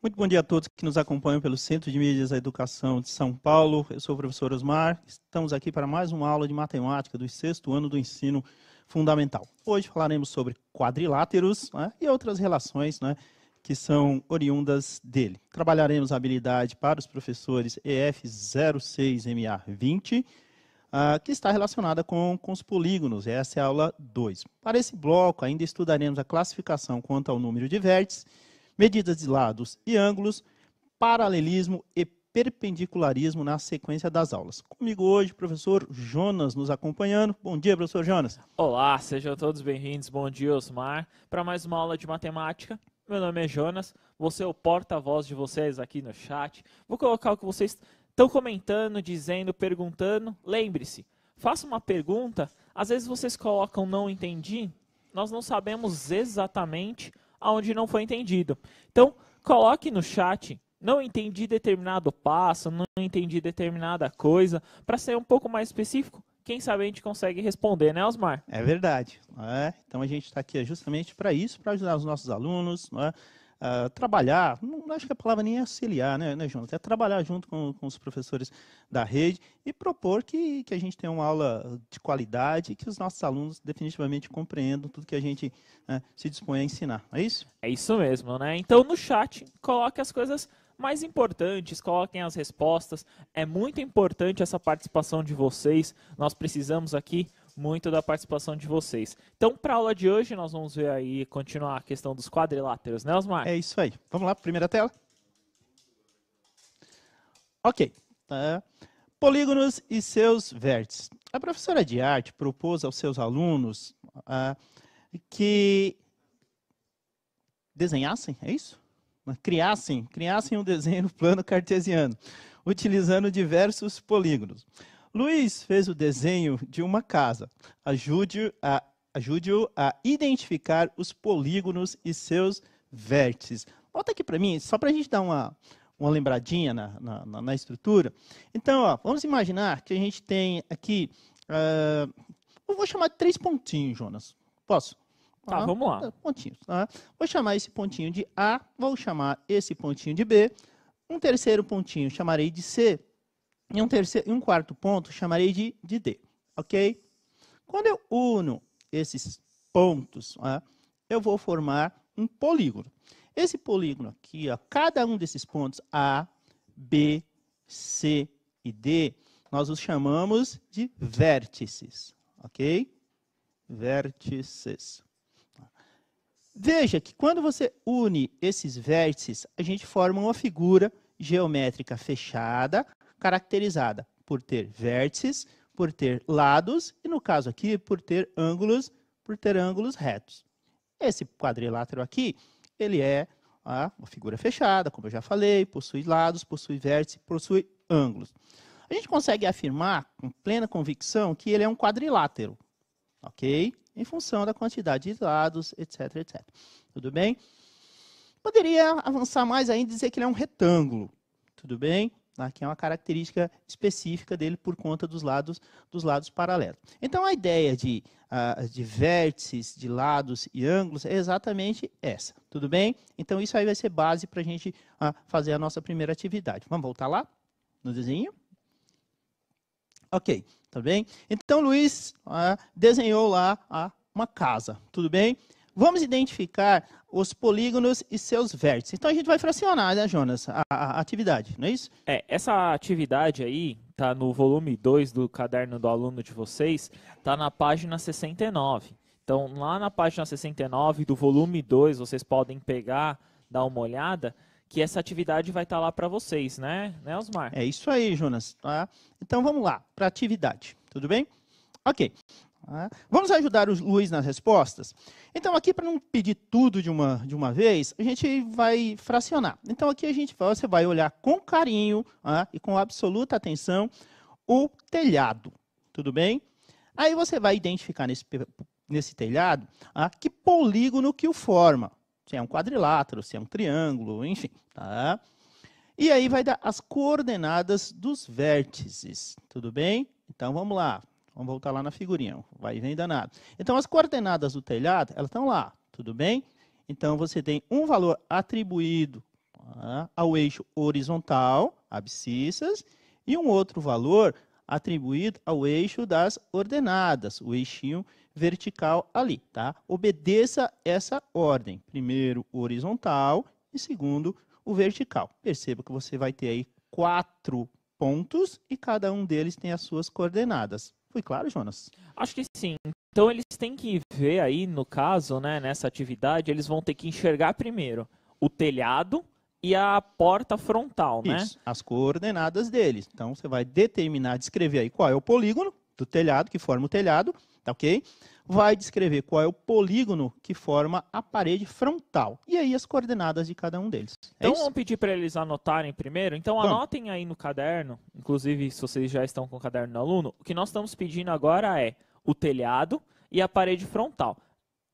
Muito bom dia a todos que nos acompanham pelo Centro de Mídias da Educação de São Paulo. Eu sou o professor Osmar. Estamos aqui para mais uma aula de matemática do sexto ano do ensino fundamental. Hoje falaremos sobre quadriláteros né, e outras relações né, que são oriundas dele. Trabalharemos a habilidade para os professores EF06MA20, uh, ah, que está relacionada com, com os polígonos. Essa é a aula 2. Para esse bloco, ainda estudaremos a classificação quanto ao número de vértices medidas de lados e ângulos, paralelismo e perpendicularismo na sequência das aulas. Comigo hoje, professor Jonas nos acompanhando. Bom dia, professor Jonas. Olá, sejam todos bem-vindos. Bom dia, Osmar. Para mais uma aula de matemática, meu nome é Jonas, vou ser o porta-voz de vocês aqui no chat. Vou colocar o que vocês estão comentando, dizendo, perguntando. Lembre-se, faça uma pergunta. Às vezes vocês colocam não entendi, nós não sabemos exatamente aonde não foi entendido. Então, coloque no chat, não entendi determinado passo, não entendi determinada coisa, para ser um pouco mais específico, quem sabe a gente consegue responder, né, Osmar? É verdade. É, então a gente está aqui justamente para isso, para ajudar os nossos alunos, é? trabalhar acho que a palavra nem é auxiliar, né, né Jonathan? É trabalhar junto com, com os professores da rede e propor que, que a gente tenha uma aula de qualidade e que os nossos alunos definitivamente compreendam tudo que a gente né, se dispõe a ensinar. É isso? É isso mesmo, né? Então, no chat, coloque as coisas mais importantes, coloquem as respostas. É muito importante essa participação de vocês. Nós precisamos aqui muito da participação de vocês. Então, para a aula de hoje, nós vamos ver aí, continuar a questão dos quadriláteros, né, Osmar? É isso aí. Vamos lá, primeira tela. Ok. Tá. Polígonos e seus vértices. A professora de arte propôs aos seus alunos ah, que desenhassem, é isso? Criassem, criassem um desenho no plano cartesiano, utilizando diversos polígonos. Luiz fez o desenho de uma casa. Ajude-o a, ajude a identificar os polígonos e seus vértices. Volta aqui para mim, só para a gente dar uma, uma lembradinha na, na, na estrutura. Então, ó, vamos imaginar que a gente tem aqui. Uh, eu vou chamar de três pontinhos, Jonas. Posso? Tá, ah, vamos lá. Tá, pontinhos. Tá? vou chamar esse pontinho de A, vou chamar esse pontinho de B. Um terceiro pontinho chamarei de C e um, terceiro, um quarto ponto chamarei de, de D, ok? Quando eu uno esses pontos, ó, eu vou formar um polígono. Esse polígono aqui, ó, cada um desses pontos A, B, C e D, nós os chamamos de vértices, ok? Vértices. Veja que quando você une esses vértices, a gente forma uma figura geométrica fechada, caracterizada por ter vértices, por ter lados e, no caso aqui, por ter ângulos, por ter ângulos retos. Esse quadrilátero aqui, ele é ah, uma figura fechada, como eu já falei, possui lados, possui vértices, possui ângulos. A gente consegue afirmar com plena convicção que ele é um quadrilátero, ok? Em função da quantidade de lados, etc, etc. Tudo bem? Poderia avançar mais ainda e dizer que ele é um retângulo, tudo bem? né, que é uma característica específica dele por conta dos lados, dos lados paralelos. Então, a ideia de, uh, de vértices, de lados e ângulos é exatamente essa, tudo bem? Então, isso aí vai ser base para a gente uh, fazer a nossa primeira atividade. Vamos voltar lá no desenho? Ok, tá bem? Então, Luiz uh, desenhou lá uma casa, tudo bem? Vamos identificar os polígonos e seus vértices. Então a gente vai fracionar, né, Jonas, a, a atividade, não é isso? É, essa atividade aí tá no volume 2 do caderno do aluno de vocês, tá na página 69. Então, lá na página 69 do volume 2, vocês podem pegar, dar uma olhada, que essa atividade vai estar tá lá para vocês, né? Né, Osmar? É isso aí, Jonas, tá? Então vamos lá, para atividade, tudo bem? OK. Vamos ajudar o Luiz nas respostas? Então, aqui, para não pedir tudo de uma, de uma vez, a gente vai fracionar. Então, aqui a gente você vai olhar com carinho e com absoluta atenção o telhado. Tudo bem? Aí você vai identificar nesse, nesse telhado ah, que polígono que o forma. Se é um quadrilátero, se é um triângulo, enfim. Tá? E aí vai dar as coordenadas dos vértices. Tudo bem? Então, vamos lá. Vamos voltar lá na figurinha. Vai e vem danado. Então, as coordenadas do telhado, elas estão lá, tudo bem? Então, você tem um valor atribuído ah, ao eixo horizontal, abscissas, e um outro valor atribuído ao eixo das ordenadas, o eixinho vertical ali, tá? Obedeça essa ordem. Primeiro, horizontal e segundo, o vertical. Perceba que você vai ter aí quatro pontos e cada um deles tem as suas coordenadas. Foi claro, Jonas? Acho que sim. Então eles têm que ver aí, no caso, né, nessa atividade, eles vão ter que enxergar primeiro o telhado e a porta frontal, né? Isso, né? As coordenadas deles. Então você vai determinar, descrever aí qual é o polígono do telhado, que forma o telhado, tá ok? vai descrever qual é o polígono que forma a parede frontal. E aí as coordenadas de cada um deles. É então vamos pedir para eles anotarem primeiro. Então anotem aí no caderno, inclusive se vocês já estão com o caderno do aluno, o que nós estamos pedindo agora é o telhado e a parede frontal.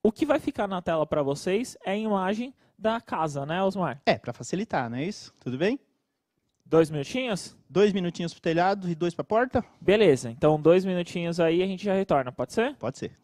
O que vai ficar na tela para vocês é a imagem da casa, né, Osmar? É, para facilitar, não é isso? Tudo bem? Dois minutinhos? Dois minutinhos o telhado e dois a porta? Beleza, então dois minutinhos aí a gente já retorna, pode ser? Pode ser.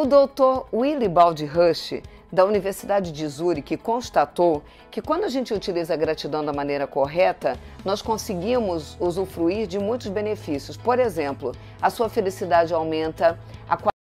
O doutor Willibald Rush, da Universidade de Zurich, constatou que quando a gente utiliza a gratidão da maneira correta, nós conseguimos usufruir de muitos benefícios. Por exemplo, a sua felicidade aumenta, a qualidade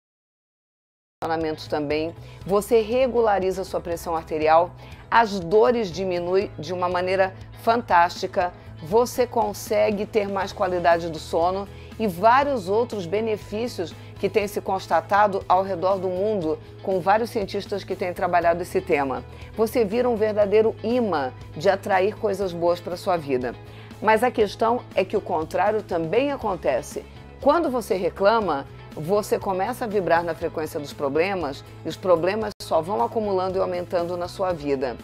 relacionamentos também, você regulariza sua pressão arterial, as dores diminuem de uma maneira fantástica, você consegue ter mais qualidade do sono e vários outros benefícios que tem se constatado ao redor do mundo com vários cientistas que têm trabalhado esse tema. Você vira um verdadeiro imã de atrair coisas boas para sua vida. Mas a questão é que o contrário também acontece. Quando você reclama, você começa a vibrar na frequência dos problemas e os problemas só vão acumulando e aumentando na sua vida.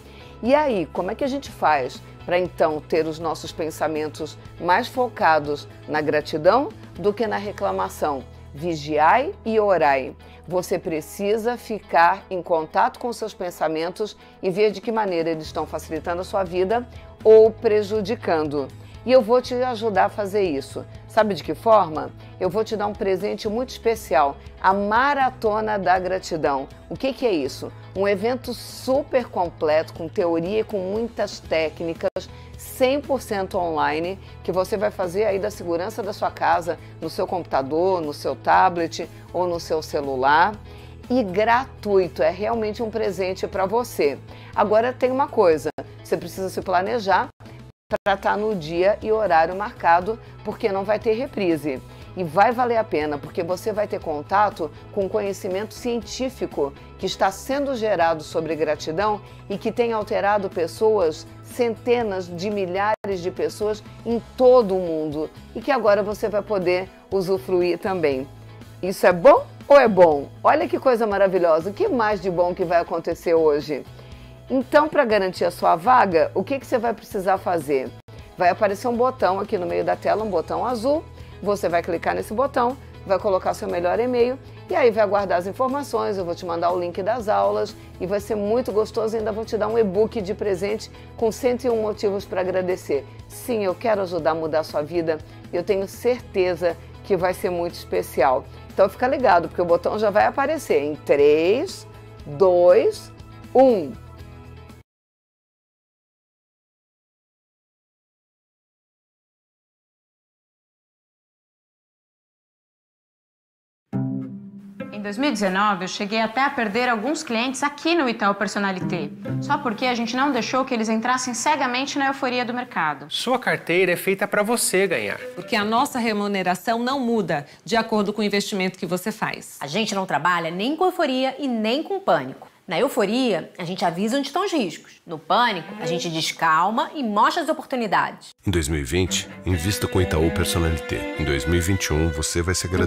E aí, como é que a gente faz para então ter os nossos pensamentos mais focados na gratidão do que na reclamação? vigiai e orai. Você precisa ficar em contato com seus pensamentos e ver de que maneira eles estão facilitando a sua vida ou prejudicando. E eu vou te ajudar a fazer isso. Sabe de que forma? Eu vou te dar um presente muito especial, a Maratona da Gratidão. O que, que é isso? Um evento super completo, com teoria e com muitas técnicas 100% online que você vai fazer aí da segurança da sua casa, no seu computador, no seu tablet ou no seu celular. E gratuito, é realmente um presente para você. Agora tem uma coisa, você precisa se planejar para estar tá no dia e horário marcado, porque não vai ter reprise. E vai valer a pena, porque você vai ter contato com conhecimento científico que está sendo gerado sobre gratidão e que tem alterado pessoas, centenas de milhares de pessoas em todo o mundo e que agora você vai poder usufruir também. Isso é bom ou é bom? Olha que coisa maravilhosa! O que mais de bom que vai acontecer hoje? Então, para garantir a sua vaga, o que, que você vai precisar fazer? Vai aparecer um botão aqui no meio da tela, um botão azul. Você vai clicar nesse botão, vai colocar seu melhor e-mail e aí vai aguardar as informações. Eu vou te mandar o link das aulas e vai ser muito gostoso. ainda vou te dar um e-book de presente com 101 motivos para agradecer. Sim, eu quero ajudar a mudar a sua vida. Eu tenho certeza que vai ser muito especial. Então fica ligado, porque o botão já vai aparecer em 3, 2, 1. Em 2019, eu cheguei até a perder alguns clientes aqui no Itaú Personalité, só porque a gente não deixou que eles entrassem cegamente na euforia do mercado. Sua carteira é feita para você ganhar. Porque a nossa remuneração não muda de acordo com o investimento que você faz. A gente não trabalha nem com euforia e nem com pânico. Na euforia, a gente avisa onde estão os riscos. No pânico, a gente descalma e mostra as oportunidades. Em 2020, invista com Itaú Personalité. Em 2021, você vai se agradecer.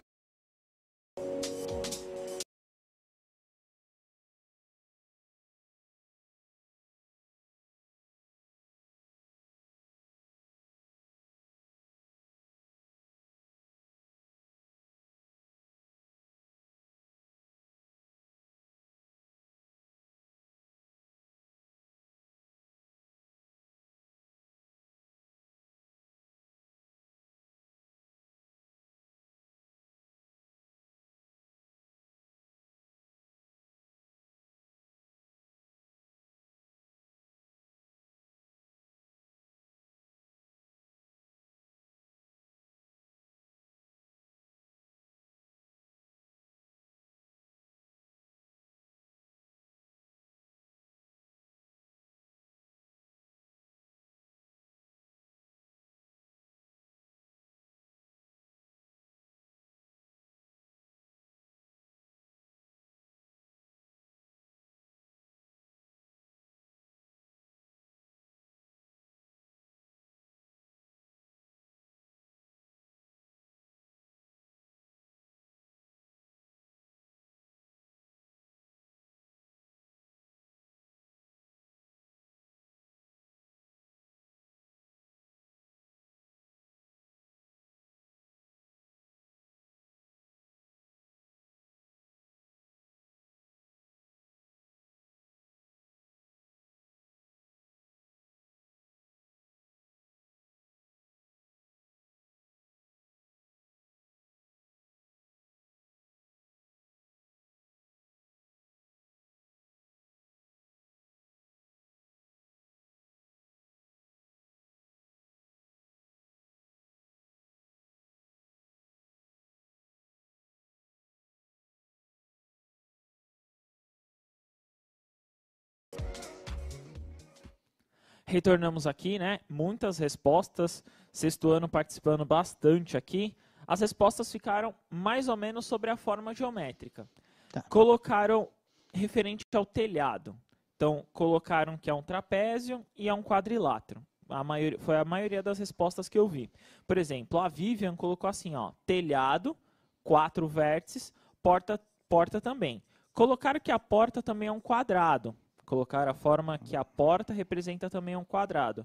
Retornamos aqui, né? Muitas respostas. Sexto ano participando bastante aqui. As respostas ficaram mais ou menos sobre a forma geométrica. Tá. Colocaram referente ao telhado. Então, colocaram que é um trapézio e é um quadrilátero. A maioria, foi a maioria das respostas que eu vi. Por exemplo, a Vivian colocou assim, ó, telhado, quatro vértices, porta, porta também. Colocaram que a porta também é um quadrado colocar a forma que a porta representa também um quadrado.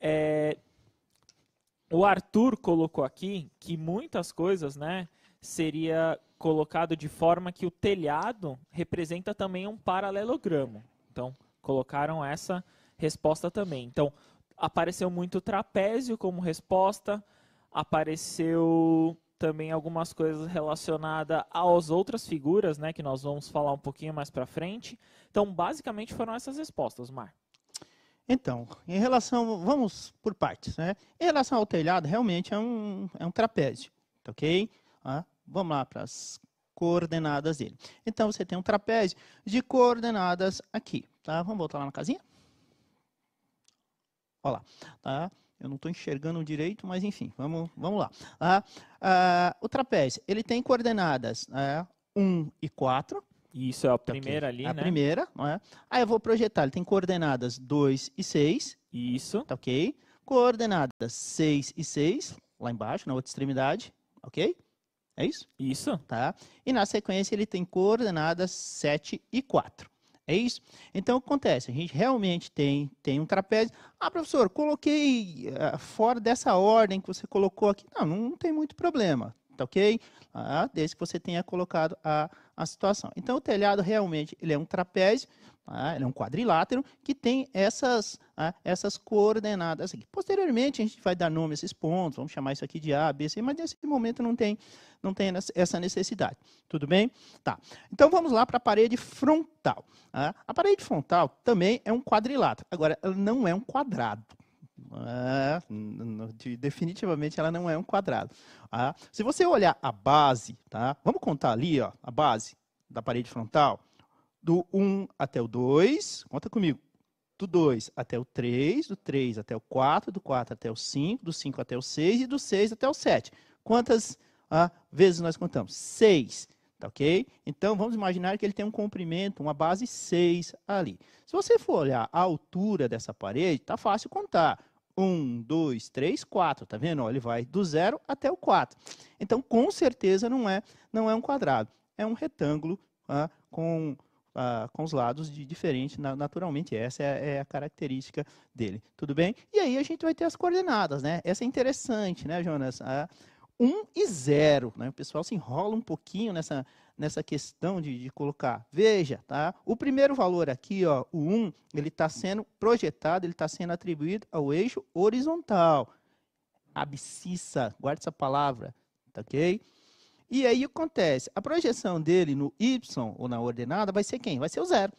É, o Arthur colocou aqui que muitas coisas, né, seria colocado de forma que o telhado representa também um paralelogramo. Então, colocaram essa resposta também. Então, apareceu muito trapézio como resposta, apareceu também algumas coisas relacionadas às outras figuras, né, que nós vamos falar um pouquinho mais para frente. Então, basicamente foram essas respostas, Mar. Então, em relação, vamos por partes, né? Em relação ao telhado, realmente é um, é um trapézio, tá ok? Ah, vamos lá para as coordenadas dele. Então, você tem um trapézio de coordenadas aqui, tá? Vamos voltar lá na casinha? Olha lá, tá? Eu não estou enxergando direito, mas enfim, vamos, vamos lá. Ah, ah, o trapézio, ele tem coordenadas ah, né, 1 e 4. Isso é a tá primeira okay. ali, é a né? A primeira, né? Aí eu vou projetar, ele tem coordenadas 2 e 6. Isso. Tá ok. Coordenadas 6 e 6, lá embaixo, na outra extremidade, ok? É isso? Isso. Tá. E na sequência ele tem coordenadas 7 e 4. É isso? Então, o que acontece? A gente realmente tem, tem um trapézio. Ah, professor, coloquei uh, fora dessa ordem que você colocou aqui. Não, não tem muito problema. Tá ok? Ah, desde que você tenha colocado a, a situação. Então, o telhado realmente ele é um trapézio, ah, ele é um quadrilátero que tem essas, ah, essas coordenadas aqui. Posteriormente, a gente vai dar nome a esses pontos, vamos chamar isso aqui de A, B, C, mas nesse momento não tem, não tem essa necessidade. Tudo bem? Tá. Então, vamos lá para a parede frontal. Tá? a parede frontal também é um quadrilátero. Agora, ela não é um quadrado. Ah, definitivamente ela não é um quadrado. Ah, se você olhar a base, tá? vamos contar ali ó, a base da parede frontal, do 1 até o 2, conta comigo, do 2 até o 3, do 3 até o 4, do 4 até o 5, do 5 até o 6 e do 6 até o 7. Quantas ah, vezes nós contamos? 6. Tá ok? Então vamos imaginar que ele tem um comprimento, uma base 6 ali. Se você for olhar a altura dessa parede, está fácil contar. 1, 2, 3, 4, tá vendo? ele vai do 0 até o 4. Então, com certeza, não é, não é um quadrado. É um retângulo ah, com, ah, com os lados de, diferentes, naturalmente. Essa é, é, a característica dele, tudo bem? E aí a gente vai ter as coordenadas, né? Essa é interessante, né, Jonas? Ah, 1 e 0. Né? O pessoal se enrola um pouquinho nessa, nessa questão de, de colocar. Veja, tá? o primeiro valor aqui, ó, o 1, ele está sendo projetado, ele está sendo atribuído ao eixo horizontal. Abscissa, guarde essa palavra, tá ok? E aí o que acontece, a projeção dele no y ou na ordenada vai ser quem? Vai ser o zero.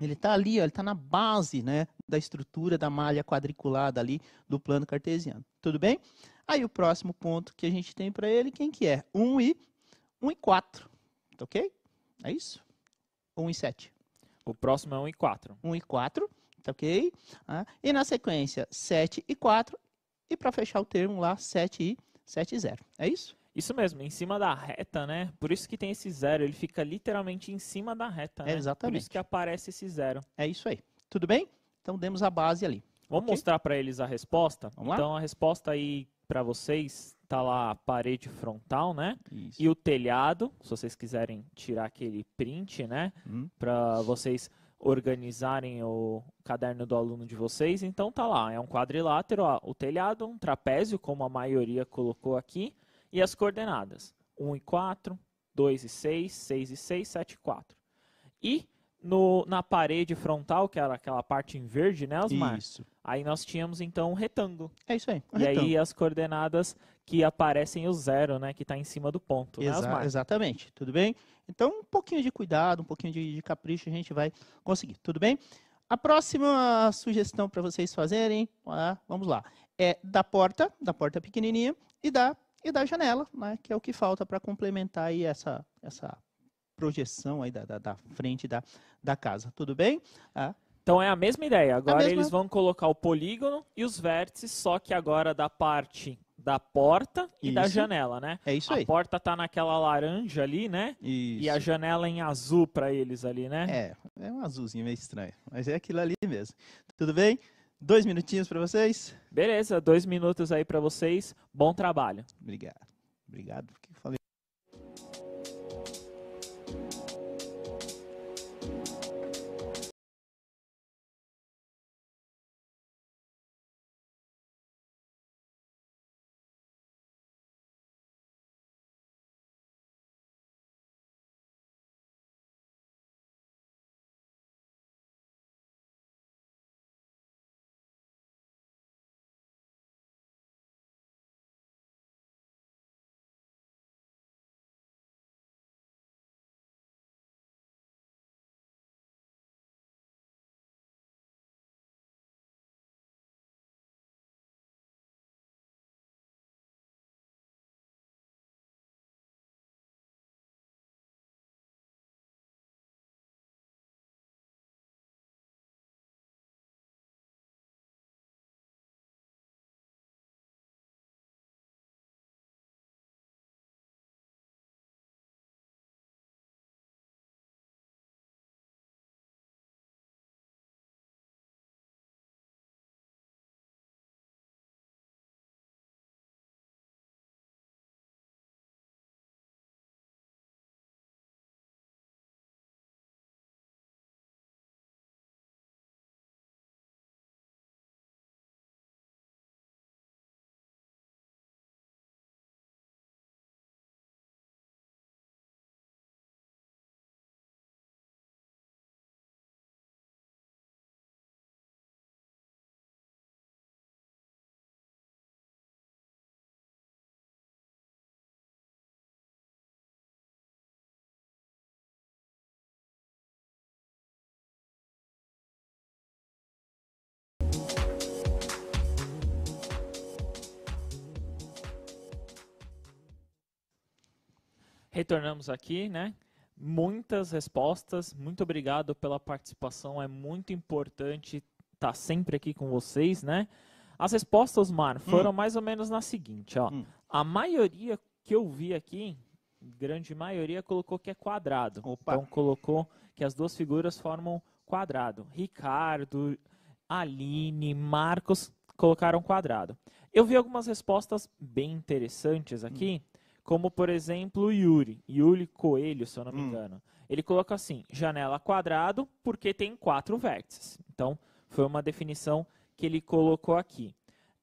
Ele está ali, ó, ele está na base né, da estrutura da malha quadriculada ali do plano cartesiano. Tudo bem? Aí o próximo ponto que a gente tem para ele, quem que é? 1 e 1 e 4. Tá ok? É isso? 1 e 7. O próximo é 1 e 4. 1 e 4, tá ok? Ah, e na sequência, 7 e 4. E para fechar o termo lá, 7 e 7 e 0. É isso? Isso mesmo, em cima da reta, né? Por isso que tem esse zero, ele fica literalmente em cima da reta, né? É exatamente. Por isso que aparece esse zero. É isso aí. Tudo bem? Então demos a base ali. Vamos okay? mostrar para eles a resposta? Vamos então lá? a resposta aí para vocês tá lá a parede frontal, né? Isso. E o telhado, se vocês quiserem tirar aquele print, né? Hum. Para vocês organizarem o caderno do aluno de vocês. Então tá lá, é um quadrilátero, ó, o telhado, um trapézio, como a maioria colocou aqui, e as coordenadas: 1 e 4, 2 e 6, 6 e 6, 7 e 4. E no, na parede frontal, que era aquela parte em verde, né, Osmar? Isso. Aí nós tínhamos então um retângulo. É isso aí. Um e retângulo. aí as coordenadas que aparecem o zero, né? Que está em cima do ponto. Né, Exa né, exatamente, tudo bem? Então, um pouquinho de cuidado, um pouquinho de, de capricho, a gente vai conseguir, tudo bem? A próxima sugestão para vocês fazerem, ah, vamos lá, é da porta, da porta pequenininha e da e da janela, né, que é o que falta para complementar aí essa essa projeção aí da, da, da, frente da, da casa, tudo bem? Ah. Então é a mesma ideia. Agora mesma... eles vão colocar o polígono e os vértices, só que agora da parte da porta e isso. da janela, né? É isso aí. A porta tá naquela laranja ali, né? Isso. E a janela em azul para eles ali, né? É, é um azulzinho meio estranho, mas é aquilo ali mesmo. Tudo bem? Dois minutinhos para vocês. Beleza, dois minutos aí para vocês. Bom trabalho. Obrigado. Obrigado. Porque eu falei retornamos aqui, né? Muitas respostas. Muito obrigado pela participação. É muito importante estar tá sempre aqui com vocês, né? As respostas, Mar, hum. foram hum. mais ou menos na seguinte, ó. Hum. A maioria que eu vi aqui, grande maioria, colocou que é quadrado. Opa. Então colocou que as duas figuras formam quadrado. Ricardo, Aline, Marcos colocaram quadrado. Eu vi algumas respostas bem interessantes aqui. Hum. Como, por exemplo, Yuri. Yuri Coelho, se eu não me hum. engano. Ele colocou assim: janela quadrado, porque tem quatro vértices. Então, foi uma definição que ele colocou aqui.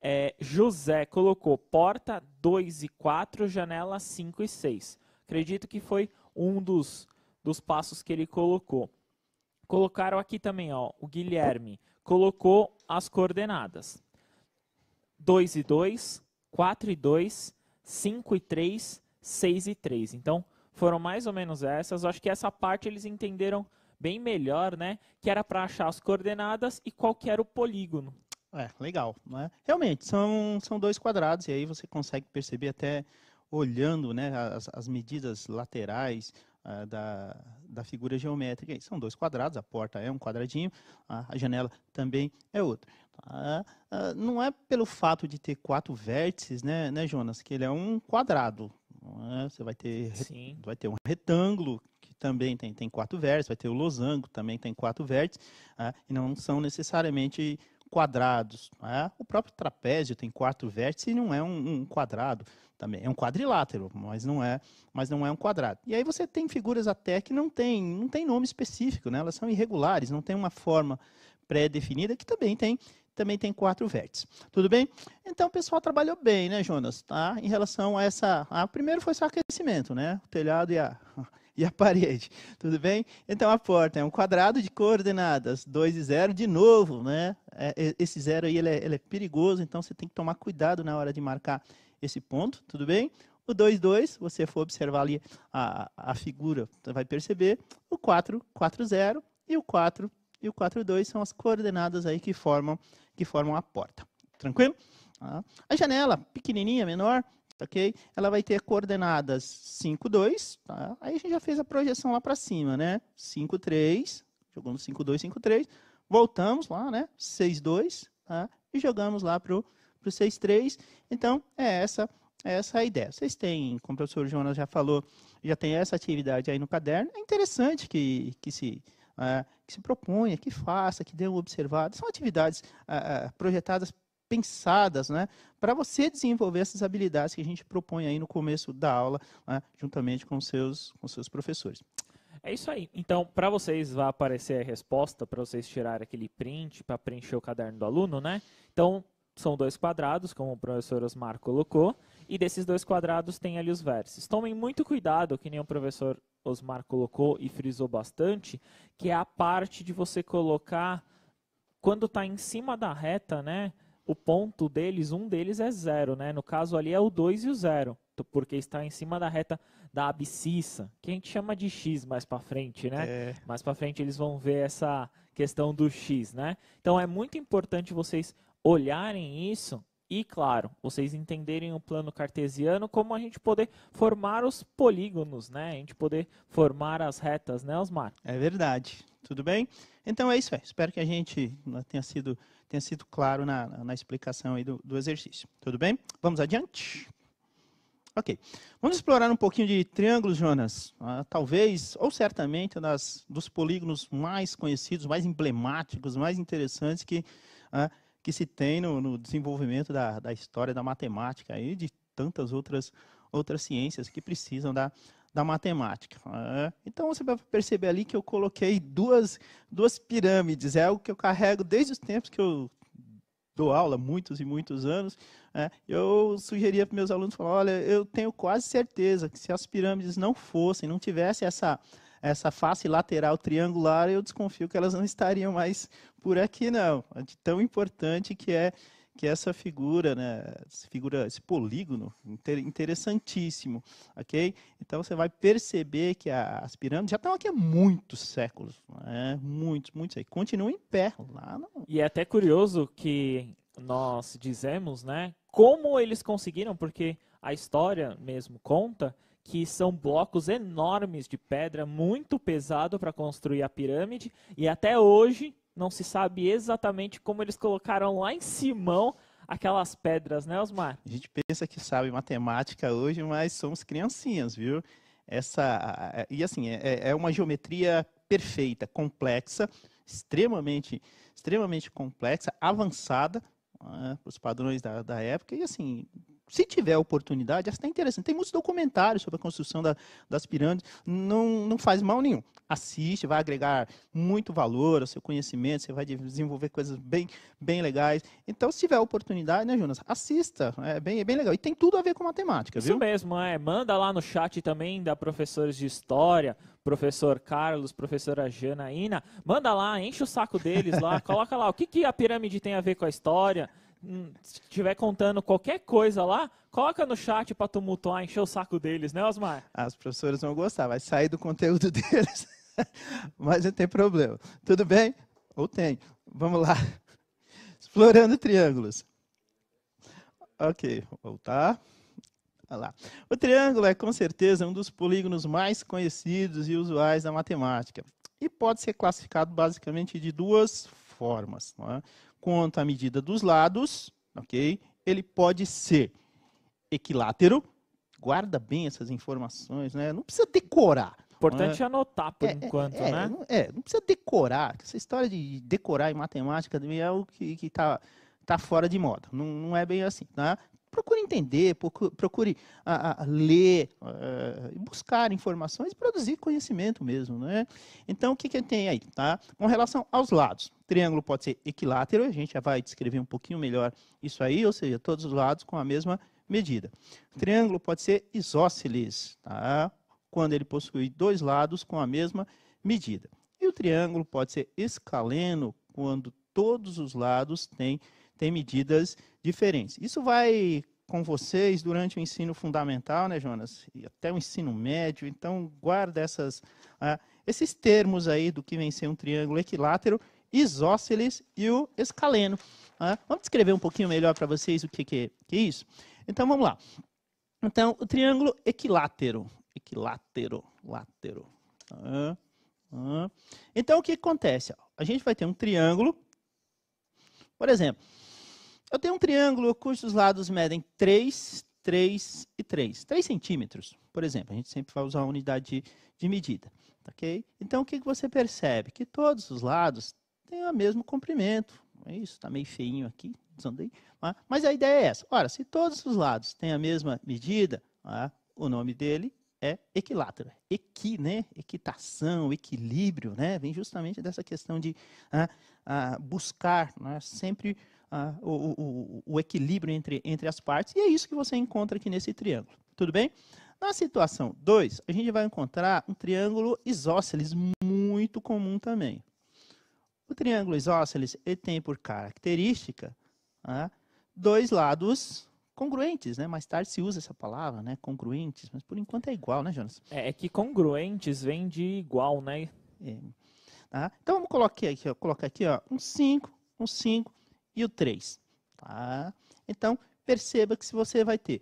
É, José colocou porta 2 e 4, janela 5 e 6. Acredito que foi um dos, dos passos que ele colocou. Colocaram aqui também, ó, o Guilherme colocou as coordenadas. 2 e 2, 4 e 2, 5 e 3, 6 e 3. Então, foram mais ou menos essas. Eu acho que essa parte eles entenderam bem melhor, né? Que era para achar as coordenadas e qual que era o polígono. É, legal. Né? Realmente, são, são dois quadrados, e aí você consegue perceber até olhando né, as, as medidas laterais ah, da, da figura geométrica. São dois quadrados, a porta é um quadradinho, a janela também é outra. Ah, ah, não é pelo fato de ter quatro vértices, né, né Jonas, que ele é um quadrado. É? Você vai ter, Sim. vai ter um retângulo que também tem, tem quatro vértices, vai ter o losango também tem quatro vértices, ah, e não são necessariamente quadrados. É? O próprio trapézio tem quatro vértices e não é um, um, quadrado também. É um quadrilátero, mas não é, mas não é um quadrado. E aí você tem figuras até que não tem, não tem nome específico, né? elas são irregulares, não tem uma forma pré-definida que também tem também tem quatro vértices. Tudo bem? Então o pessoal trabalhou bem, né, Jonas? Tá? Em relação a essa. A, primeiro foi só aquecimento, né? O telhado e a, e a parede. Tudo bem? Então a porta é um quadrado de coordenadas 2 e 0, de novo, né? É, esse zero aí ele é, ele é, perigoso, então você tem que tomar cuidado na hora de marcar esse ponto, tudo bem? O 2, 2, você for observar ali a, a figura, você vai perceber. O 4, 4, 0 e o 4, e o 4 e 2 são as coordenadas aí que formam, que formam a porta. Tranquilo? Tá. a janela, pequenininha, menor, ok? Ela vai ter coordenadas 5, 2. Tá? Aí a gente já fez a projeção lá para cima, né? 5, 3. Jogamos 5, 2, 5, 3. Voltamos lá, né? 6, 2. Tá? E jogamos lá para o 6, 3. Então, é essa é essa a ideia. Vocês têm, como o professor Jonas já falou, já tem essa atividade aí no caderno. É interessante que, que se é, que se proponha, que faça, que dê um observado. São atividades é, é, projetadas, pensadas, né, para você desenvolver essas habilidades que a gente propõe aí no começo da aula, né, juntamente com seus, com seus professores. É isso aí. Então, para vocês vai aparecer a resposta, para vocês tirar aquele print para preencher o caderno do aluno, né? Então, são dois quadrados, como o professor Osmar colocou, e desses dois quadrados tem ali os versos. Tomem muito cuidado, que nem o professor Osmar colocou e frisou bastante, que é a parte de você colocar quando está em cima da reta, né? O ponto deles, um deles é zero, né? No caso ali é o 2 e o zero, porque está em cima da reta da abscissa, que a gente chama de x mais para frente, né? É. Mais para frente eles vão ver essa questão do x, né? Então é muito importante vocês olharem isso e, claro, vocês entenderem o plano cartesiano como a gente poder formar os polígonos, né? A gente poder formar as retas, né, Osmar? É verdade. Tudo bem? Então é isso. aí. Espero que a gente né, tenha sido, tenha sido claro na, na explicação aí do, do exercício. Tudo bem? Vamos adiante? Ok. Vamos explorar um pouquinho de triângulos, Jonas. Ah, talvez, ou certamente, das, dos polígonos mais conhecidos, mais emblemáticos, mais interessantes que... Ah, que se tem no, no desenvolvimento da, da, história da matemática e de tantas outras, outras ciências que precisam da, da matemática. Né? Então você vai perceber ali que eu coloquei duas, duas pirâmides, é algo que eu carrego desde os tempos que eu dou aula, muitos e muitos anos, é, eu sugeria para meus alunos, falar, olha, eu tenho quase certeza que se as pirâmides não fossem, não tivesse essa essa face lateral triangular, eu desconfio que elas não estariam mais por aqui, não. De tão importante que é que é essa figura, né, essa figura, esse polígono interessantíssimo, ok? Então você vai perceber que a, as pirâmides já estão aqui há muitos séculos, né? muitos, muitos aí, continuam em pé lá. No... E é até curioso que nós dizemos, né, como eles conseguiram, porque a história mesmo conta que são blocos enormes de pedra, muito pesado para construir a pirâmide, e até hoje não se sabe exatamente como eles colocaram lá em Simão aquelas pedras, né, Osmar? A gente pensa que sabe matemática hoje, mas somos criancinhas, viu? Essa e assim é, é, é uma geometria perfeita, complexa, extremamente, extremamente complexa, avançada uh, né, para os padrões da, da época e assim se tiver oportunidade, é está interessante. Tem muitos documentários sobre a construção da, das pirâmides. Não, não faz mal nenhum. Assiste, vai agregar muito valor ao seu conhecimento, você vai desenvolver coisas bem, bem legais. Então, se tiver oportunidade, né, Jonas? Assista. É bem, é bem legal. E tem tudo a ver com matemática, Isso viu? mesmo, é. Manda lá no chat também da professores de história, professor Carlos, professora Janaína. Manda lá, enche o saco deles lá, coloca lá o que, que a pirâmide tem a ver com a história. Hum, estiver contando qualquer coisa lá, coloca no chat para tumultuar, encher o saco deles, né, Osmar? As professoras vão gostar, vai sair do conteúdo deles, mas não tem problema. Tudo bem? Ou tem. Vamos lá. Explorando triângulos. Ok, voltar. Olha lá. O triângulo é, com certeza, um dos polígonos mais conhecidos e usuais da matemática. E pode ser classificado basicamente de duas formas. É? quanto à medida dos lados, ok? Ele pode ser equilátero. Guarda bem essas informações, né? Não precisa decorar. Né? Importante é anotar por é, é, enquanto, é, né? Não, é, não precisa decorar. Essa história de decorar em matemática é o que, que tá, tá fora de moda. Não, não é bem assim, tá? procure entender, procure a, a ler, a, buscar informações e produzir conhecimento mesmo. Né? Então, o que, que tem aí? Tá? Com relação aos lados, triângulo pode ser equilátero, a gente já vai descrever um pouquinho melhor isso aí, ou seja, todos os lados com a mesma medida. Triângulo pode ser isósceles, tá? quando ele possui dois lados com a mesma medida. E o triângulo pode ser escaleno, quando todos os lados têm tem medidas diferentes. Isso vai com vocês durante o ensino fundamental, né, Jonas? E até o ensino médio. Então, guarda essas, ah, esses termos aí do que vem ser um triângulo equilátero, isósceles e o escaleno. Ah, vamos descrever um pouquinho melhor para vocês o que, que, é, que é isso? Então, vamos lá. Então, o triângulo equilátero. Equilátero, látero. então, o que acontece? A gente vai ter um triângulo, por exemplo, eu tenho um triângulo cujos lados medem 3, 3 e 3. 3 centímetros, por exemplo. A gente sempre vai usar a unidade de, de medida. Okay? Então, o que, que você percebe? Que todos os lados têm o mesmo comprimento. É isso, está meio feinho aqui, desandei. Ah, mas a ideia é essa. Ora, se todos os lados têm a mesma medida, ah, o nome dele é equilátero. Equi, né? Equitação, equilíbrio, né? Vem justamente dessa questão de ah, ah, buscar né? sempre a, o, o, o equilíbrio entre, entre as partes, e é isso que você encontra aqui nesse triângulo. Tudo bem? Na situação 2, a gente vai encontrar um triângulo isósceles muito comum também. O triângulo isósceles ele tem por característica né, dois lados congruentes, né? Mais tarde se usa essa palavra, né? Congruentes, mas por enquanto é igual, né, Jonas? É, é que congruentes vem de igual, né? É. Tá? Então vamos colocar aqui, ó, colocar aqui ó, um 5, um 5 e o 3. Tá? Então, perceba que se você vai ter,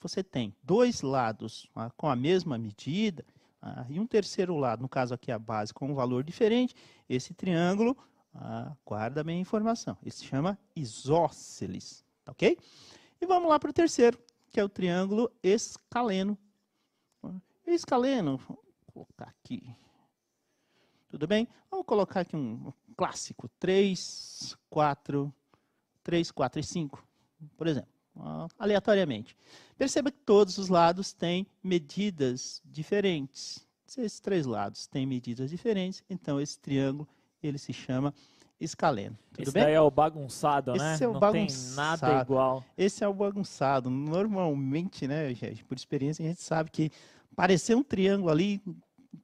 você tem dois lados tá? com a mesma medida, tá? e um terceiro lado, no caso aqui a base, com um valor diferente, esse triângulo, tá? guarda bem a informação, ele se chama isósceles, tá ok? E vamos lá para o terceiro, que é o triângulo escaleno. Escaleno, vou colocar aqui, tudo bem? Vamos colocar aqui um clássico, 3, 4, 3, 4 e 5, por exemplo, aleatoriamente. Perceba que todos os lados têm medidas diferentes. Se esses três lados têm medidas diferentes, então esse triângulo ele se chama escaleno. Tudo Esse bem? daí é o bagunçado, né? Esse é o Não bagunçado. tem nada igual. Esse é o bagunçado. Normalmente, né, gente, por experiência, a gente sabe que parecer um triângulo ali,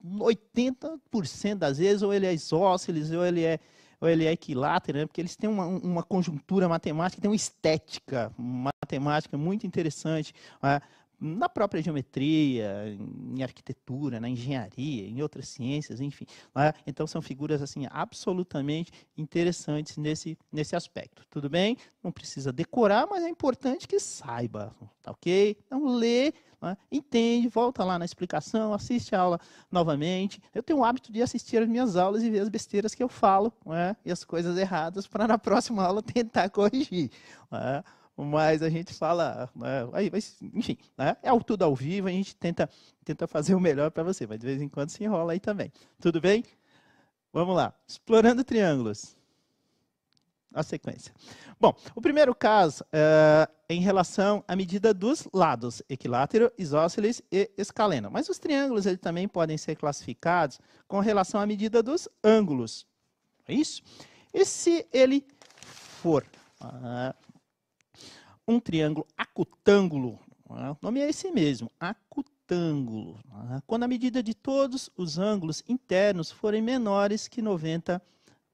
80% das vezes, ou ele é isósceles, ou ele é ou ele é equilátero, né? porque eles têm uma, uma conjuntura matemática, tem uma estética matemática muito interessante. Né? na própria geometria, em arquitetura, na engenharia, em outras ciências, enfim. É? Então são figuras assim absolutamente interessantes nesse, nesse aspecto. Tudo bem? Não precisa decorar, mas é importante que saiba, tá ok? Então lê, é? entende, volta lá na explicação, assiste a aula novamente. Eu tenho o hábito de assistir as minhas aulas e ver as besteiras que eu falo é? e as coisas erradas para na próxima aula tentar corrigir mas a gente fala, né, aí, mas, enfim, né, é tudo ao vivo, a gente tenta, tenta fazer o melhor para você, mas de vez em quando se enrola aí também. Tudo bem? Vamos lá, explorando triângulos. A sequência. Bom, o primeiro caso é em relação à medida dos lados, equilátero, isósceles e escaleno. Mas os triângulos eles também podem ser classificados com relação à medida dos ângulos. É isso? E se ele for ah, um triângulo acutângulo. Ah, o nome é esse mesmo, acutângulo. Ah, quando a medida de todos os ângulos internos forem menores que 90,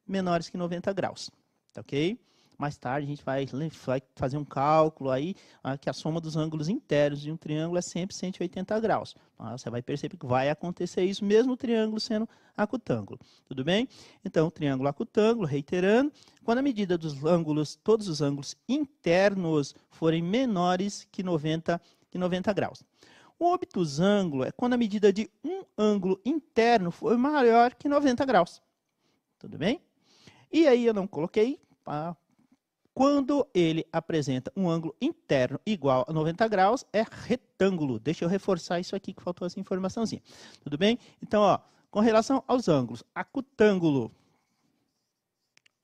menores que 90 graus. Tá ok? mais tarde a gente vai, vai fazer um cálculo aí ah, que a soma dos ângulos internos de um triângulo é sempre 180 graus. Ah, você vai perceber que vai acontecer isso, mesmo o triângulo sendo acutângulo. Tudo bem? Então, triângulo acutângulo, reiterando, quando a medida dos ângulos, todos os ângulos internos forem menores que 90, que 90 graus. O obtusângulo é quando a medida de um ângulo interno for maior que 90 graus. Tudo bem? E aí eu não coloquei, tá? Quando ele apresenta um ângulo interno igual a 90 graus, é retângulo. Deixa eu reforçar isso aqui que faltou essa informaçãozinha. Tudo bem? Então, ó, com relação aos ângulos, acutângulo.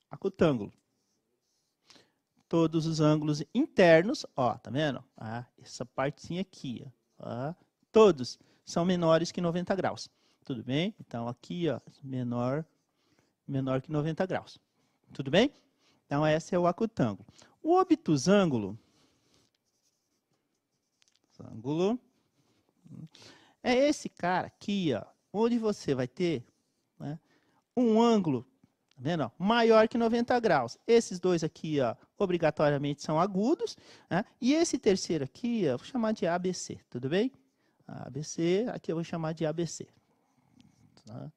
Acutângulo. Todos os ângulos internos, ó, tá vendo? Ah, essa partezinha aqui, ó, ah, todos são menores que 90 graus. Tudo bem? Então aqui, ó, menor menor que 90 graus. Tudo bem? Então, esse é o acutângulo. O obtusângulo ângulo é esse cara aqui, ó, onde você vai ter né, um ângulo tá vendo, ó, maior que 90 graus. Esses dois aqui, ó, obrigatoriamente, são agudos. Né, e esse terceiro aqui, ó, vou chamar de ABC, tudo bem? ABC, aqui eu vou chamar de ABC. Tá?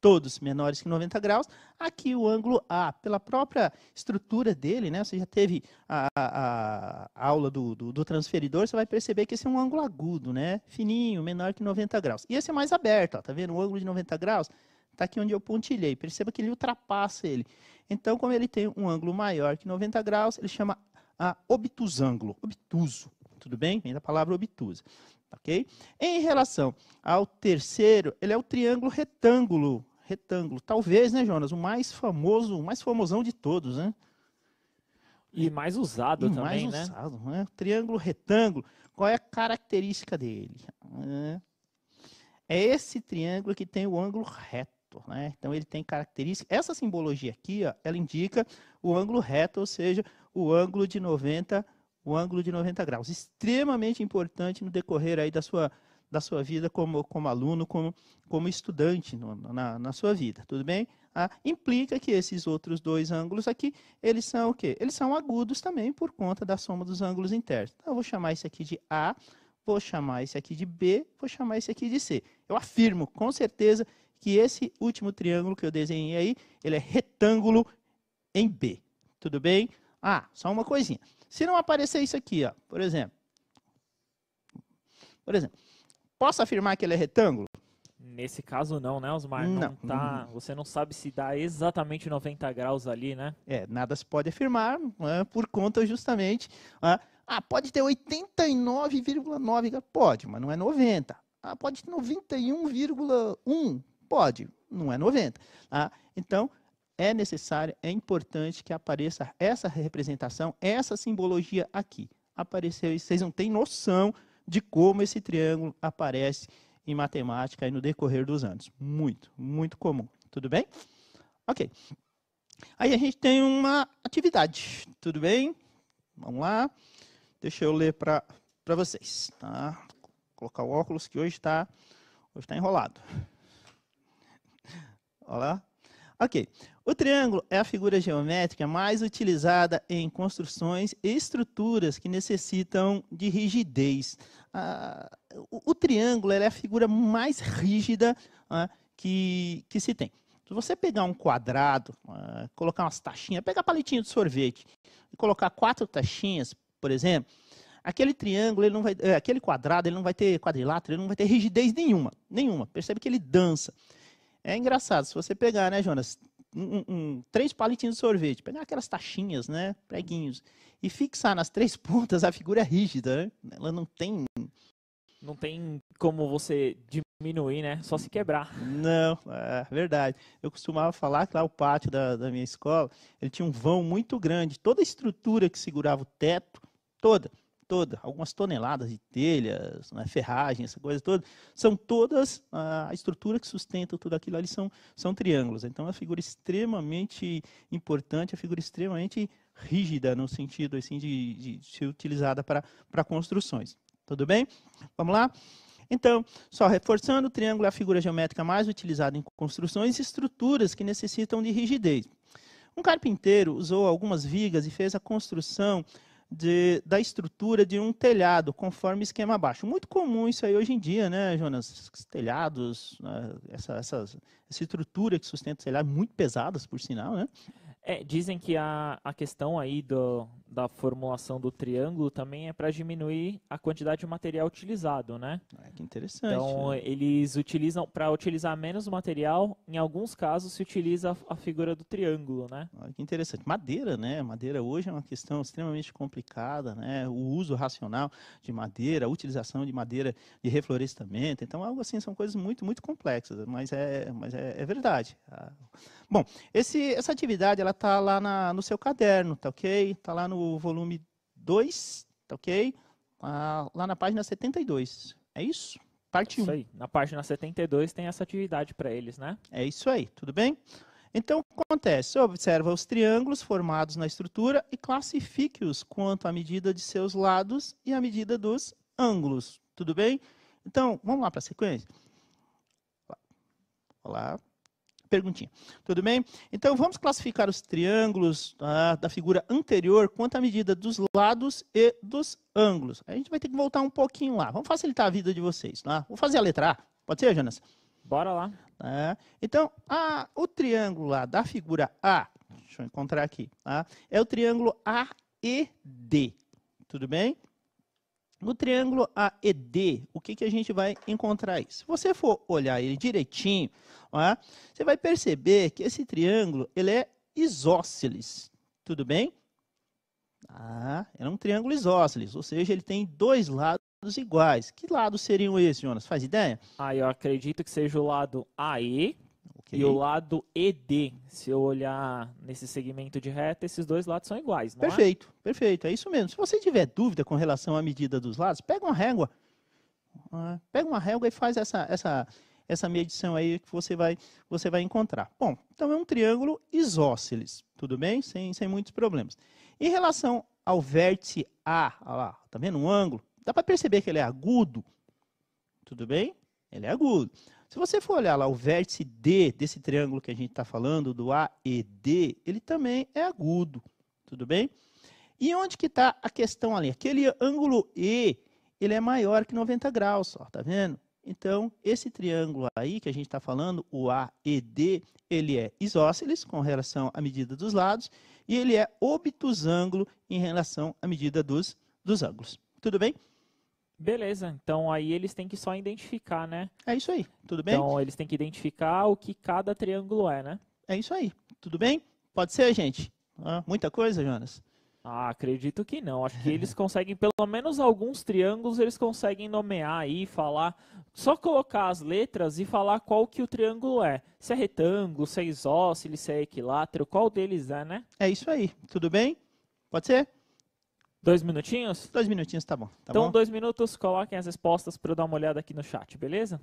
todos menores que 90 graus. Aqui o ângulo A, pela própria estrutura dele, né? Você já teve a, a, a aula do, do, do, transferidor, você vai perceber que esse é um ângulo agudo, né? Fininho, menor que 90 graus. E esse é mais aberto, ó, tá vendo? O ângulo de 90 graus está aqui onde eu pontilhei. Perceba que ele ultrapassa ele. Então, como ele tem um ângulo maior que 90 graus, ele chama a obtusângulo, obtuso. Tudo bem? Vem da palavra obtusa. Tá ok? Em relação ao terceiro, ele é o triângulo retângulo retângulo. Talvez, né, Jonas, o mais famoso, o mais famosão de todos, né? E mais usado e também, mais né? Usado, né? Triângulo retângulo. Qual é a característica dele? É, é esse triângulo que tem o ângulo reto, né? Então ele tem característica. Essa simbologia aqui, ó, ela indica o ângulo reto, ou seja, o ângulo de 90, o ângulo de 90 graus. Extremamente importante no decorrer aí da sua da sua vida como, como aluno, como, como estudante no, na, na sua vida, tudo bem? Ah, implica que esses outros dois ângulos aqui, eles são o quê? Eles são agudos também por conta da soma dos ângulos internos. Então, eu vou chamar isso aqui de A, vou chamar esse aqui de B, vou chamar esse aqui de C. Eu afirmo com certeza que esse último triângulo que eu desenhei aí, ele é retângulo em B. Tudo bem? Ah, só uma coisinha. Se não aparecer isso aqui, ó, por exemplo. Por exemplo, posso afirmar que ele é retângulo? Nesse caso não, né, Osmar? Não. não tá, você não sabe se dá exatamente 90 graus ali, né? É, nada se pode afirmar né, por conta justamente... Ah, ah pode ter 89,9, pode, mas não é 90. Ah, pode ter 91,1, pode, não é 90. Ah, então, é necessário, é importante que apareça essa representação, essa simbologia aqui. Apareceu e vocês não têm noção de como esse triângulo aparece em matemática aí no decorrer dos anos. Muito, muito comum. Tudo bem? Ok. Aí a gente tem uma atividade. Tudo bem? Vamos lá. Deixa eu ler para vocês. Tá? Vou colocar o óculos que hoje está hoje tá enrolado. Olha lá. Ok. O triângulo é a figura geométrica mais utilizada em construções e estruturas que necessitam de rigidez. Ah, o, o, triângulo é a figura mais rígida ah, que, que se tem. Se você pegar um quadrado, ah, colocar umas taxinhas, pegar palitinho de sorvete e colocar quatro taxinhas, por exemplo, aquele triângulo, ele não vai, é, aquele quadrado, ele não vai ter quadrilátero, ele não vai ter rigidez nenhuma, nenhuma. Percebe que ele dança. É engraçado, se você pegar, né, Jonas, um, um, três palitinhos de sorvete, pegar aquelas taxinhas, né, preguinhos, e fixar nas três pontas a figura é rígida, né? Ela não tem... Não tem como você diminuir, né? Só se quebrar. Não, é verdade. Eu costumava falar que lá o pátio da, da minha escola, ele tinha um vão muito grande. Toda a estrutura que segurava o teto, toda, toda, algumas toneladas de telhas, né, ferragem, essa coisa toda, são todas a estrutura que sustenta tudo aquilo ali são, são triângulos. Então, é uma figura extremamente importante, é uma figura extremamente rígida no sentido assim de, de, de ser utilizada para construções. Tudo bem? Vamos lá? Então, só reforçando, o triângulo é a figura geométrica mais utilizada em construções e estruturas que necessitam de rigidez. Um carpinteiro usou algumas vigas e fez a construção de, da estrutura de um telhado, conforme esquema abaixo. Muito comum isso aí hoje em dia, né, Jonas? telhados, né, Essa, essa, essa, estrutura que sustenta o telhado, muito pesadas, por sinal, né? É, dizem que a, a questão aí do, da formulação do triângulo também é para diminuir a quantidade de material utilizado, né? Ah, que interessante. Então, né? eles utilizam, para utilizar menos material, em alguns casos se utiliza a, a figura do triângulo, né? Ah, que interessante. Madeira, né? Madeira hoje é uma questão extremamente complicada, né? O uso racional de madeira, a utilização de madeira de reflorestamento. Então, algo assim, são coisas muito, muito complexas, mas é, mas é, é verdade. Ah, Bom, esse, essa atividade ela está lá na, no seu caderno, tá ok? Está lá no volume 2, tá ok? Ah, lá na página 72, é isso? Parte 1. É isso um. aí. Na página 72 tem essa atividade para eles, né? É isso aí, tudo bem? Então, o que acontece? Observa os triângulos formados na estrutura e classifique-os quanto à medida de seus lados e à medida dos ângulos. Tudo bem? Então, vamos lá para a sequência. Olá perguntinha. Tudo bem? Então, vamos classificar os triângulos tá? da figura anterior quanto à medida dos lados e dos ângulos. A gente vai ter que voltar um pouquinho lá. Vamos facilitar a vida de vocês. Tá? Vou fazer a letra A. Pode ser, Jonas? Bora lá. Tá. então, a, o triângulo lá da figura A, deixa eu encontrar aqui, tá? é o triângulo AED. Tudo bem? No triângulo AED, o que, que a gente vai encontrar aí? Se você for olhar ele direitinho, ó, você vai perceber que esse triângulo ele é isósceles, tudo bem? Ah, é um triângulo isósceles, ou seja, ele tem dois lados iguais. Que lados seriam esses, Jonas? Faz ideia? Ah, eu acredito que seja o lado AE Okay. E o lado ED, se eu olhar nesse segmento de reta, esses dois lados são iguais, não é? Perfeito, é? perfeito, é isso mesmo. Se você tiver dúvida com relação à medida dos lados, pega uma régua, ah, pega uma régua e faz essa, essa, essa medição aí que você vai, você vai encontrar. Bom, então é um triângulo isósceles, tudo bem? Sem, sem muitos problemas. Em relação ao vértice A, olha lá, tá vendo um ângulo? Dá para perceber que ele é agudo, tudo bem? Ele é agudo. Se você for olhar lá o vértice D desse triângulo que a gente está falando, do A e D, ele também é agudo, tudo bem? E onde que está a questão ali? Aquele ângulo E, ele é maior que 90 graus, só, tá vendo? Então, esse triângulo aí que a gente está falando, o AED, ele é isósceles com relação à medida dos lados e ele é obtusângulo em relação à medida dos, dos ângulos. Tudo bem? Beleza, então aí eles têm que só identificar, né? É isso aí, tudo bem? Então eles têm que identificar o que cada triângulo é, né? É isso aí, tudo bem? Pode ser, gente? Ah, muita coisa, Jonas? Ah, acredito que não. Acho que eles conseguem, pelo menos alguns triângulos, eles conseguem nomear aí, falar, só colocar as letras e falar qual que o triângulo é. Se é retângulo, se é isósceles, se é equilátero, qual deles é, né? É isso aí, tudo bem? Pode ser? Dois minutinhos? Dois minutinhos, tá bom. Tá então, bom? dois minutos, coloquem as respostas para eu dar uma olhada aqui no chat, beleza?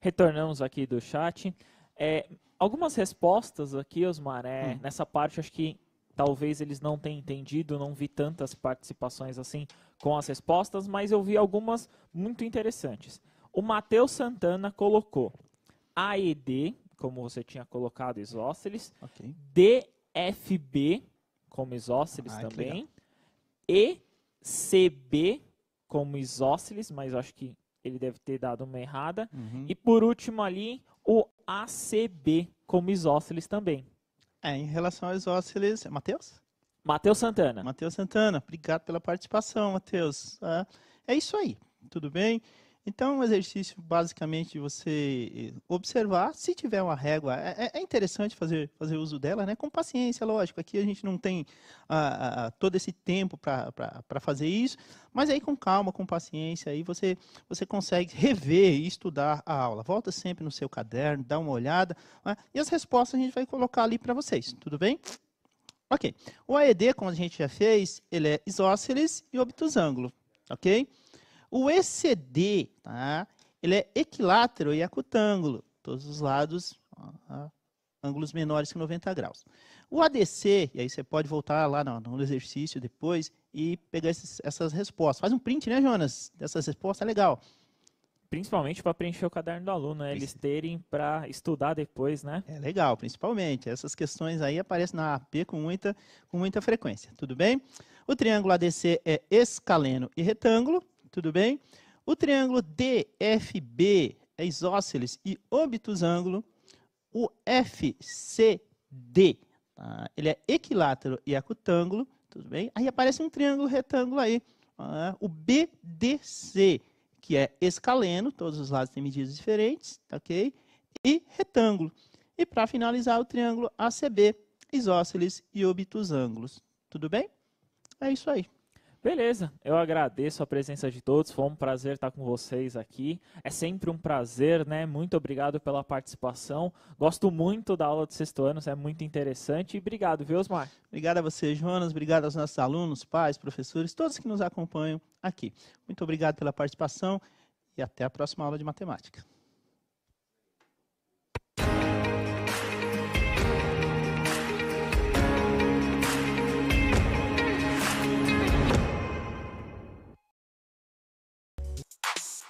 retornamos aqui do chat. É, algumas respostas aqui, Osmar, é, hum. nessa parte acho que talvez eles não tenham entendido, não vi tantas participações assim com as respostas, mas eu vi algumas muito interessantes. O Matheus Santana colocou AED, como você tinha colocado, isósceles, okay. DFB, como isósceles ah, também, ECB, como isósceles, mas acho que ele deve ter dado uma errada. Uhum. E por último ali, o ACB, como isósceles também. É, em relação ao isósceles, é Matheus? Matheus Santana. Matheus Santana, obrigado pela participação, Matheus. É, ah, é isso aí, tudo bem? Então, é um exercício basicamente você eh, observar, se tiver uma régua, é, é, é interessante fazer, fazer uso dela, né? Com paciência, lógico. Aqui a gente não tem ah, ah, todo esse tempo para fazer isso, mas aí com calma, com paciência, aí você, você consegue rever e estudar a aula. Volta sempre no seu caderno, dá uma olhada, né? e as respostas a gente vai colocar ali para vocês, tudo bem? Ok. O AED, como a gente já fez, ele é isósceles e obtusângulo, ok? O ECD, tá? ele é equilátero e acutângulo, todos os lados, ó, ângulos menores que 90 graus. O ADC, e aí você pode voltar lá no, no exercício depois e pegar esses, essas respostas. Faz um print, né, Jonas? Dessas respostas, é legal. Principalmente para preencher o caderno do aluno, né? eles terem para estudar depois, né? É legal, principalmente. Essas questões aí aparecem na AP com muita, com muita frequência, tudo bem? O triângulo ADC é escaleno e retângulo, tudo bem? O triângulo DFB, é isósceles e obtus ângulo, o FCD, tá? ele é equilátero e acutângulo, tudo bem? Aí aparece um triângulo retângulo aí, tá? o BDC, que é escaleno, todos os lados têm medidas diferentes, tá ok? E retângulo. E para finalizar, o triângulo ACB, isósceles e obtus ângulos, tudo bem? É isso aí. Beleza, eu agradeço a presença de todos, foi um prazer estar com vocês aqui. É sempre um prazer, né? Muito obrigado pela participação. Gosto muito da aula de sexto anos, é muito interessante. E obrigado, viu, Osmar? Obrigado a você, Jonas. Obrigado aos nossos alunos, pais, professores, todos que nos acompanham aqui. Muito obrigado pela participação e até a próxima aula de matemática.